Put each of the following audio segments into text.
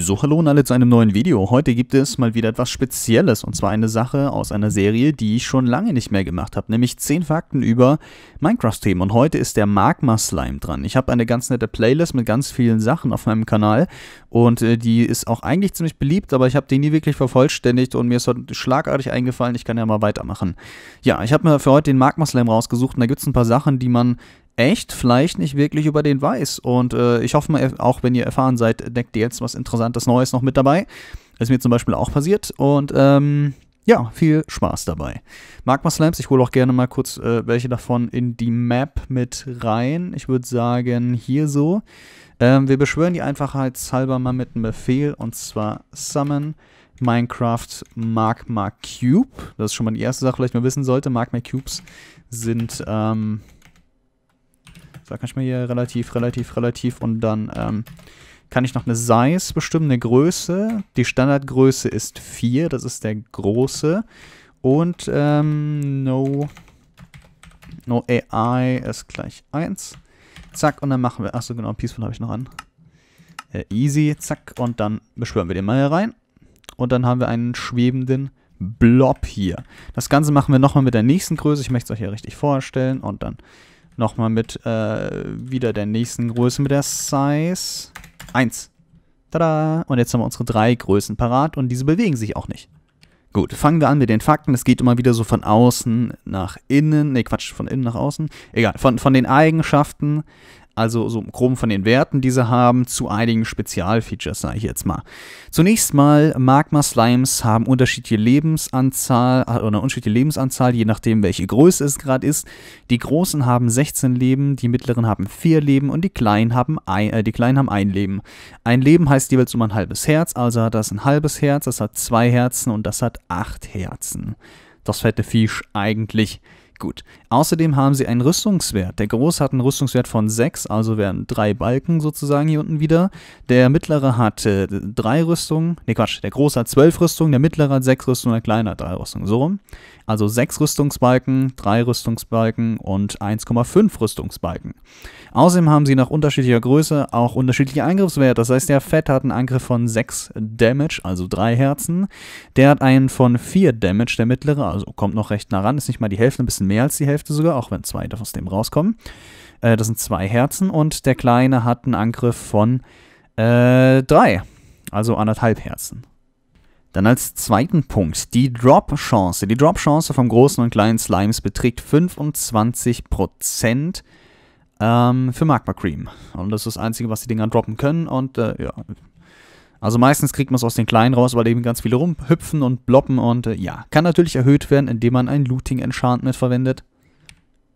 So, hallo und alle zu einem neuen Video. Heute gibt es mal wieder etwas Spezielles und zwar eine Sache aus einer Serie, die ich schon lange nicht mehr gemacht habe, nämlich 10 Fakten über Minecraft-Themen und heute ist der Magma-Slime dran. Ich habe eine ganz nette Playlist mit ganz vielen Sachen auf meinem Kanal und äh, die ist auch eigentlich ziemlich beliebt, aber ich habe die nie wirklich vervollständigt und mir ist heute schlagartig eingefallen, ich kann ja mal weitermachen. Ja, ich habe mir für heute den Magma-Slime rausgesucht und da gibt es ein paar Sachen, die man echt vielleicht nicht wirklich über den weiß. Und äh, ich hoffe mal, auch wenn ihr erfahren seid, entdeckt ihr jetzt was Interessantes Neues noch mit dabei. Das ist mir zum Beispiel auch passiert. Und ähm, ja, viel Spaß dabei. Magma Slimes, ich hole auch gerne mal kurz äh, welche davon in die Map mit rein. Ich würde sagen, hier so. Ähm, wir beschwören die einfachheitshalber mal mit einem Befehl und zwar Summon Minecraft Magma Cube. Das ist schon mal die erste Sache, vielleicht man wissen sollte. Magma Cubes sind ähm, da kann ich mir hier relativ, relativ, relativ und dann ähm, kann ich noch eine Size bestimmen, eine Größe. Die Standardgröße ist 4, das ist der große. Und ähm, no, no AI ist gleich 1. Zack, und dann machen wir, achso genau, Peaceful habe ich noch an. Äh, easy, zack, und dann beschwören wir den mal hier rein. Und dann haben wir einen schwebenden Blob hier. Das Ganze machen wir nochmal mit der nächsten Größe. Ich möchte es euch hier richtig vorstellen und dann Nochmal mit äh, wieder der nächsten Größe mit der Size Eins. Tada! Und jetzt haben wir unsere drei Größen parat und diese bewegen sich auch nicht. Gut, fangen wir an mit den Fakten. Es geht immer wieder so von außen nach innen. Ne, Quatsch, von innen nach außen. Egal, von, von den Eigenschaften also so grob von den Werten, die sie haben, zu einigen Spezialfeatures, sage ich jetzt mal. Zunächst mal, Magma-Slimes haben unterschiedliche Lebensanzahl äh, oder eine unterschiedliche Lebensanzahl, je nachdem, welche Größe es gerade ist. Die Großen haben 16 Leben, die Mittleren haben 4 Leben und die Kleinen haben ein, äh, die Kleinen haben ein Leben. Ein Leben heißt jeweils um ein halbes Herz, also hat das ein halbes Herz, das hat zwei Herzen und das hat acht Herzen. Das fette Fisch eigentlich Gut. Außerdem haben sie einen Rüstungswert. Der Groß hat einen Rüstungswert von 6, also werden drei Balken sozusagen hier unten wieder. Der mittlere hat äh, drei Rüstungen. Ne, Quatsch. Der große hat zwölf Rüstungen, der mittlere hat sechs Rüstungen und der kleine hat drei Rüstungen. So rum. Also sechs Rüstungsbalken, drei Rüstungsbalken und 1,5 Rüstungsbalken. Außerdem haben sie nach unterschiedlicher Größe auch unterschiedliche Angriffswerte. Das heißt, der Fett hat einen Angriff von 6 Damage, also 3 Herzen. Der hat einen von 4 Damage, der mittlere, also kommt noch recht nah ran, ist nicht mal die Hälfte, ein bisschen mehr als die Hälfte sogar, auch wenn zwei aus dem rauskommen. Äh, das sind zwei Herzen und der Kleine hat einen Angriff von äh, drei, also anderthalb Herzen. Dann als zweiten Punkt die Drop-Chance. Die Drop-Chance vom großen und kleinen Slimes beträgt 25% ähm, für Magma Cream. Und das ist das Einzige, was die Dinger droppen können. Und äh, ja, also meistens kriegt man es aus den kleinen raus, weil eben ganz viele rumhüpfen und bloppen und äh, ja, kann natürlich erhöht werden, indem man ein Looting Enchantment verwendet.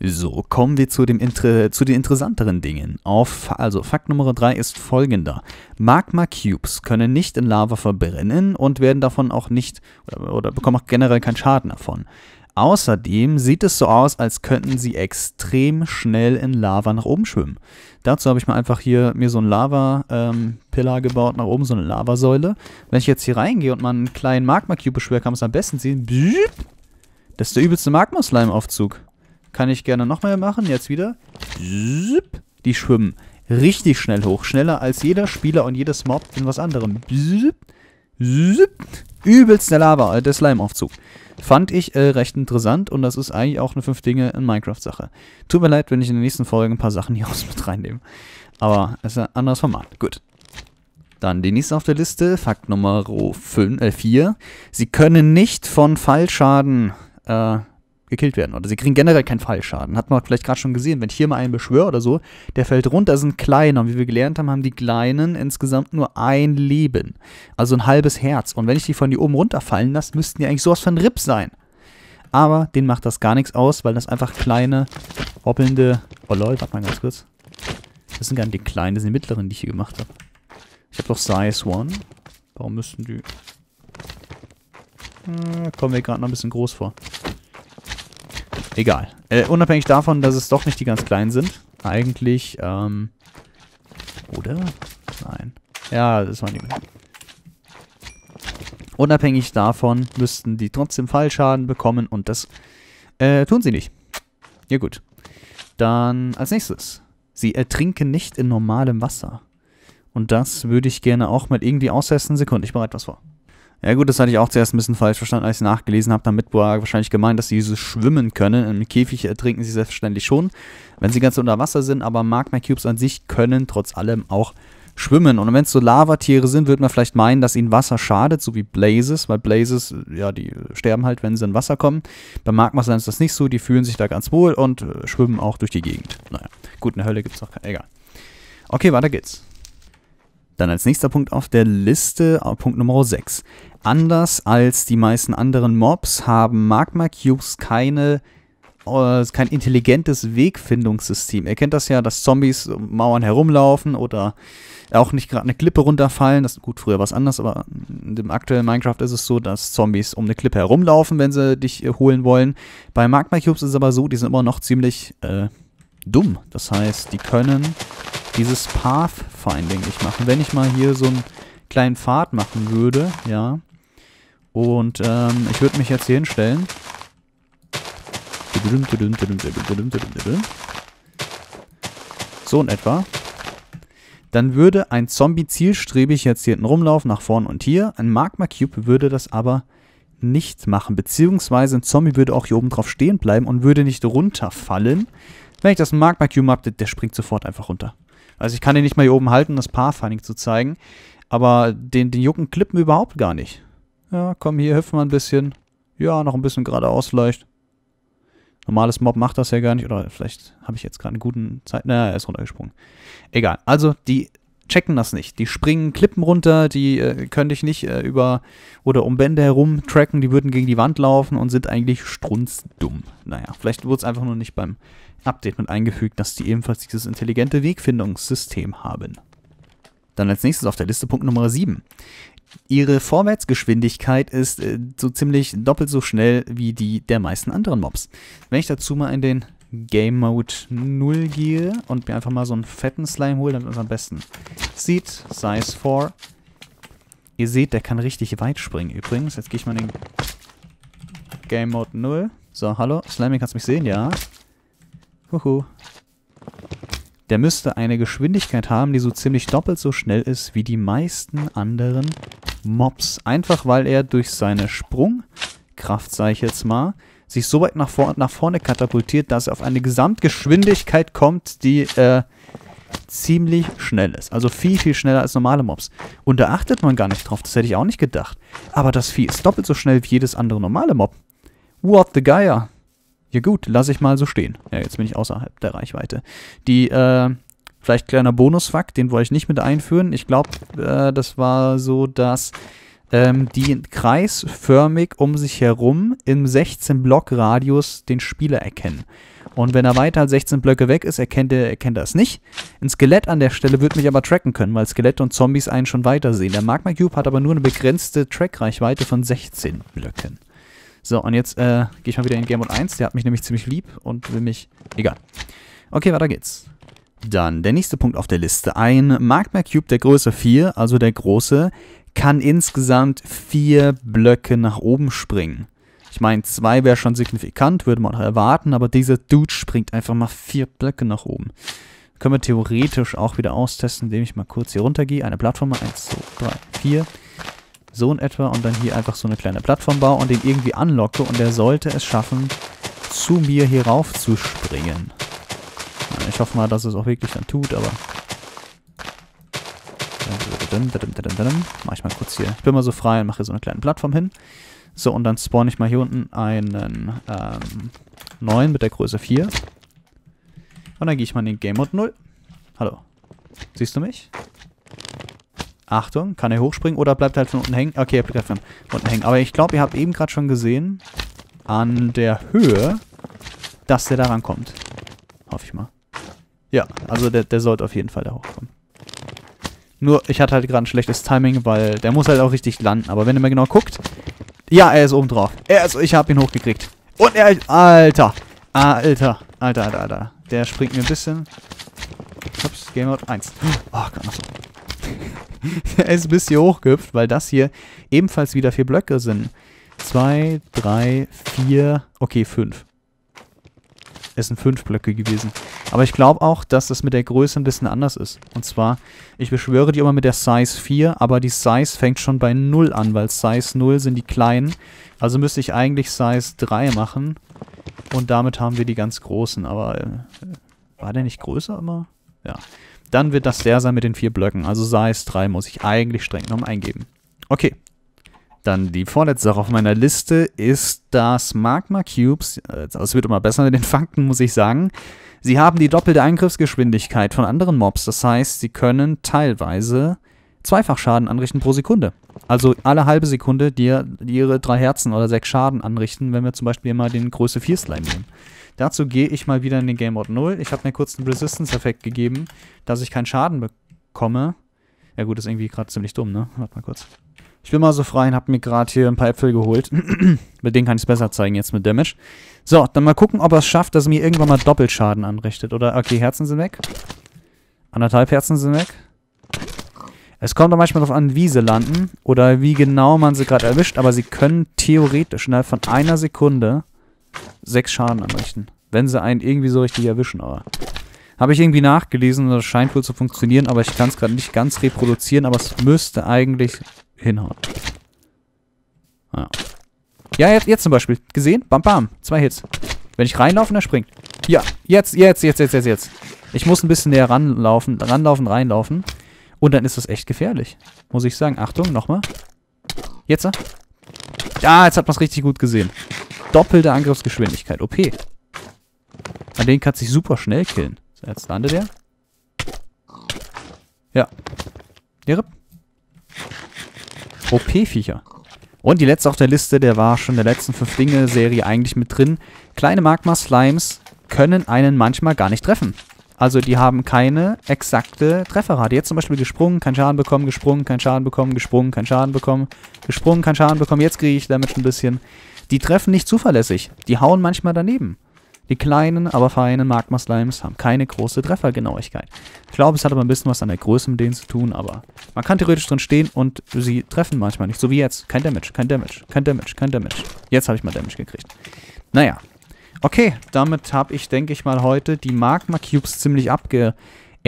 So, kommen wir zu, dem Inter zu den interessanteren Dingen. Auf, also Fakt Nummer 3 ist folgender. Magma Cubes können nicht in Lava verbrennen und werden davon auch nicht oder, oder bekommen auch generell keinen Schaden davon. Außerdem sieht es so aus, als könnten sie extrem schnell in Lava nach oben schwimmen. Dazu habe ich mal einfach hier mir so einen Lava-Pillar ähm, gebaut, nach oben so eine Lavasäule. Wenn ich jetzt hier reingehe und mal einen kleinen Magma-Cube beschwer, kann man es am besten sehen. Das ist der übelste Magma-Slime-Aufzug. Kann ich gerne noch mehr machen. Jetzt wieder. Die schwimmen richtig schnell hoch. Schneller als jeder Spieler und jedes Mob in was anderem übelst der Lava, äh, der Slime-Aufzug. Fand ich äh, recht interessant und das ist eigentlich auch eine 5 Dinge in Minecraft-Sache. Tut mir leid, wenn ich in der nächsten Folge ein paar Sachen hier aus mit reinnehme. Aber es ist ein anderes Format. Gut. Dann die nächste auf der Liste, Fakt Nummer 5, äh, 4. Sie können nicht von Fallschaden äh, gekillt werden. Oder sie kriegen generell keinen Fallschaden. Hat man vielleicht gerade schon gesehen, wenn ich hier mal einen beschwöre oder so, der fällt runter, sind kleiner. Und wie wir gelernt haben, haben die Kleinen insgesamt nur ein Leben. Also ein halbes Herz. Und wenn ich die von hier oben runterfallen lasse, müssten die eigentlich sowas von Ripp sein. Aber denen macht das gar nichts aus, weil das einfach kleine, hoppelnde... Oh lol, warte mal ganz kurz. Das sind gar nicht die kleinen, das sind die mittleren, die ich hier gemacht habe. Ich habe doch Size 1. Warum müssten die... Hm, kommen wir gerade noch ein bisschen groß vor. Egal. Äh, unabhängig davon, dass es doch nicht die ganz kleinen sind. Eigentlich, ähm... Oder? Nein. Ja, das waren die... Unabhängig davon müssten die trotzdem Fallschaden bekommen und das äh, tun sie nicht. Ja gut. Dann als nächstes. Sie ertrinken nicht in normalem Wasser. Und das würde ich gerne auch mal irgendwie austesten. Sekunde, ich bereite was vor. Ja gut, das hatte ich auch zuerst ein bisschen falsch verstanden, als ich nachgelesen habe. Damit war wahrscheinlich gemeint, dass sie so schwimmen können. Im Käfig ertrinken sie selbstverständlich schon, wenn sie ganz unter Wasser sind. Aber Magma Cubes an sich können trotz allem auch schwimmen. Und wenn es so Lavatiere sind, würde man vielleicht meinen, dass ihnen Wasser schadet, so wie Blazes, weil Blazes, ja, die sterben halt, wenn sie in Wasser kommen. Bei Magmas ist das nicht so, die fühlen sich da ganz wohl und äh, schwimmen auch durch die Gegend. Naja, gut, in der Hölle gibt es noch keine, egal. Okay, weiter geht's. Dann als nächster Punkt auf der Liste, äh, Punkt Nummer 6. Anders als die meisten anderen Mobs haben Magma Cubes keine äh, kein intelligentes Wegfindungssystem. Ihr kennt das ja, dass Zombies um Mauern herumlaufen oder auch nicht gerade eine Klippe runterfallen. Das ist gut früher war es anders, aber in dem aktuellen Minecraft ist es so, dass Zombies um eine Klippe herumlaufen, wenn sie dich äh, holen wollen. Bei Magma Cubes ist es aber so, die sind immer noch ziemlich äh, dumm. Das heißt, die können dieses Path vor allen Dingen nicht machen. Wenn ich mal hier so einen kleinen Pfad machen würde, ja. Und ähm, ich würde mich jetzt hier hinstellen. So in etwa. Dann würde ein Zombie zielstrebig jetzt hier hinten rumlaufen, nach vorn und hier. Ein Magma Cube würde das aber nicht machen. Beziehungsweise ein Zombie würde auch hier oben drauf stehen bleiben und würde nicht runterfallen. Wenn ich das Magma Cube habe, der springt sofort einfach runter. Also ich kann den nicht mal hier oben halten, das Pathfinding zu zeigen. Aber den, den jucken Klippen überhaupt gar nicht. Ja, komm, hier hüpfen wir ein bisschen. Ja, noch ein bisschen geradeaus vielleicht. Normales Mob macht das ja gar nicht. Oder vielleicht habe ich jetzt gerade einen guten Zeit. Naja, er ist runtergesprungen. Egal. Also, die checken das nicht. Die springen Klippen runter, die äh, können dich nicht äh, über oder um Bände herum tracken, die würden gegen die Wand laufen und sind eigentlich strunzdumm. Naja, vielleicht wurde es einfach nur nicht beim Update mit eingefügt, dass die ebenfalls dieses intelligente Wegfindungssystem haben. Dann als nächstes auf der Liste Punkt Nummer 7. Ihre Vorwärtsgeschwindigkeit ist äh, so ziemlich doppelt so schnell wie die der meisten anderen Mobs. Wenn ich dazu mal in den Game Mode 0 gehe und mir einfach mal so einen fetten Slime hole, damit man es am besten sieht. Size 4. Ihr seht, der kann richtig weit springen übrigens. Jetzt gehe ich mal in den Game Mode 0. So, hallo. Slime, kannst du mich sehen? Ja. Huhu. Der müsste eine Geschwindigkeit haben, die so ziemlich doppelt so schnell ist wie die meisten anderen Mobs. Einfach weil er durch seine Sprungkraft, sage ich jetzt mal, sich so weit nach, vor nach vorne katapultiert, dass er auf eine Gesamtgeschwindigkeit kommt, die äh, ziemlich schnell ist. Also viel, viel schneller als normale Mobs. Und da achtet man gar nicht drauf, das hätte ich auch nicht gedacht. Aber das Vieh ist doppelt so schnell wie jedes andere normale Mob. What the Geier? Ja gut, lasse ich mal so stehen. Ja, jetzt bin ich außerhalb der Reichweite. Die, äh, vielleicht kleiner Bonusfakt, den wollte ich nicht mit einführen. Ich glaube, äh, das war so, dass ähm, die kreisförmig um sich herum im 16-Block-Radius den Spieler erkennen. Und wenn er weiter als 16 Blöcke weg ist, erkennt er, erkennt er es nicht. Ein Skelett an der Stelle wird mich aber tracken können, weil Skelette und Zombies einen schon weiter sehen. Der Magma Cube hat aber nur eine begrenzte Track-Reichweite von 16 Blöcken. So, und jetzt äh, gehe ich mal wieder in Game Mode 1. Der hat mich nämlich ziemlich lieb und will mich... Egal. Okay, weiter geht's. Dann der nächste Punkt auf der Liste. Ein Magma Cube der Größe 4, also der große, kann insgesamt 4 Blöcke nach oben springen. Ich meine, 2 wäre schon signifikant, würde man auch erwarten, aber dieser Dude springt einfach mal 4 Blöcke nach oben. Können wir theoretisch auch wieder austesten, indem ich mal kurz hier runtergehe. Eine Plattform, 1, 2, 3, 4. So in etwa und dann hier einfach so eine kleine Plattform baue und den irgendwie anlocke und der sollte es schaffen, zu mir hier rauf zu springen. Ich hoffe mal, dass es auch wirklich dann tut, aber... Mach ich mal kurz hier. Ich bin mal so frei und mache hier so eine kleine Plattform hin. So, und dann spawn ich mal hier unten einen ähm, neuen mit der Größe 4. Und dann gehe ich mal in den Game Mode 0. Hallo. Siehst du mich? Achtung, kann er hochspringen oder bleibt er halt von unten hängen? Okay, er bleibt von unten hängen. Aber ich glaube, ihr habt eben gerade schon gesehen, an der Höhe, dass der da rankommt. Hoffe ich mal. Ja, also der, der sollte auf jeden Fall da hochkommen. Nur, ich hatte halt gerade ein schlechtes Timing, weil der muss halt auch richtig landen. Aber wenn ihr mal genau guckt, ja, er ist oben drauf. Er ist, ich habe ihn hochgekriegt. Und er, alter, alter, alter, alter, alter. Der springt mir ein bisschen. Ups, Game Out 1. Oh, Gott, man so. er ist ein bisschen hochgehüpft, weil das hier ebenfalls wieder vier Blöcke sind. Zwei, drei, vier, okay, fünf. Es sind fünf Blöcke gewesen. Aber ich glaube auch, dass das mit der Größe ein bisschen anders ist. Und zwar, ich beschwöre die immer mit der Size 4, aber die Size fängt schon bei 0 an, weil Size 0 sind die kleinen. Also müsste ich eigentlich Size 3 machen. Und damit haben wir die ganz großen. Aber äh, war der nicht größer immer? Ja. Dann wird das der sein mit den vier Blöcken. Also size 3 muss ich eigentlich streng genommen eingeben. Okay. Dann die vorletzte Sache auf meiner Liste ist das Magma Cubes. Es wird immer besser mit den Fakten, muss ich sagen. Sie haben die doppelte Eingriffsgeschwindigkeit von anderen Mobs. Das heißt, sie können teilweise zweifach Schaden anrichten pro Sekunde. Also alle halbe Sekunde dir ihre drei Herzen oder sechs Schaden anrichten, wenn wir zum Beispiel mal den Größe 4 Slime nehmen. Dazu gehe ich mal wieder in den Game Mode 0. Ich habe mir kurz einen Resistance-Effekt gegeben, dass ich keinen Schaden bekomme. Ja gut, ist irgendwie gerade ziemlich dumm, ne? Warte mal kurz. Ich bin mal so frei und habe mir gerade hier ein paar Äpfel geholt. mit denen kann ich es besser zeigen jetzt mit Damage. So, dann mal gucken, ob er es schafft, dass er mir irgendwann mal Doppelschaden anrichtet. Oder, okay, Herzen sind weg. Anderthalb Herzen sind weg. Es kommt auch manchmal darauf an, wie sie landen oder wie genau man sie gerade erwischt, aber sie können theoretisch innerhalb von einer Sekunde sechs Schaden anrichten. Wenn sie einen irgendwie so richtig erwischen, aber... Habe ich irgendwie nachgelesen und das scheint wohl zu funktionieren, aber ich kann es gerade nicht ganz reproduzieren, aber es müsste eigentlich hinhauen. Ja. Ja, jetzt, jetzt zum Beispiel. Gesehen? Bam, bam. Zwei Hits. Wenn ich reinlaufe, er springt. Ja, jetzt, jetzt, jetzt, jetzt, jetzt, jetzt. Ich muss ein bisschen näher ranlaufen, ranlaufen, reinlaufen. Und dann ist das echt gefährlich. Muss ich sagen. Achtung, nochmal. Jetzt. Ah, jetzt hat man es richtig gut gesehen. Doppelte Angriffsgeschwindigkeit. OP. An den kannst du dich super schnell killen. So, jetzt landet der. Ja. Der OP-Viecher. Und die letzte auf der Liste, der war schon in der letzten Fünf Dinge-Serie eigentlich mit drin. Kleine Magma-Slimes können einen manchmal gar nicht treffen. Also die haben keine exakte Trefferrate. Jetzt zum Beispiel gesprungen, kein Schaden bekommen, gesprungen, kein Schaden bekommen, gesprungen, kein Schaden bekommen, gesprungen, kein Schaden bekommen. Jetzt kriege ich Damage ein bisschen. Die treffen nicht zuverlässig. Die hauen manchmal daneben. Die kleinen, aber feinen Magma-Slimes haben keine große Treffergenauigkeit. Ich glaube, es hat aber ein bisschen was an der Größe mit denen zu tun, aber man kann theoretisch drin stehen und sie treffen manchmal nicht. So wie jetzt. Kein Damage, kein Damage, kein Damage, kein Damage. Jetzt habe ich mal Damage gekriegt. Naja. Okay, damit habe ich, denke ich mal, heute die Magma-Cubes ziemlich abge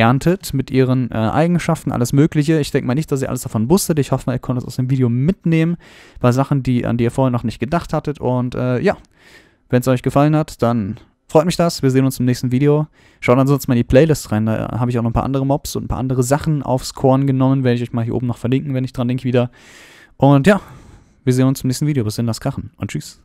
erntet mit ihren äh, Eigenschaften, alles Mögliche. Ich denke mal nicht, dass ihr alles davon wusstet. Ich hoffe mal, ihr konntet es aus dem Video mitnehmen. Bei Sachen, die, an die ihr vorher noch nicht gedacht hattet. Und äh, ja, wenn es euch gefallen hat, dann freut mich das. Wir sehen uns im nächsten Video. Schaut ansonsten mal in die Playlist rein. Da äh, habe ich auch noch ein paar andere Mobs und ein paar andere Sachen aufs Korn genommen. Werde ich euch mal hier oben noch verlinken, wenn ich dran denke wieder. Und ja, wir sehen uns im nächsten Video. Bis dann, das Krachen und tschüss.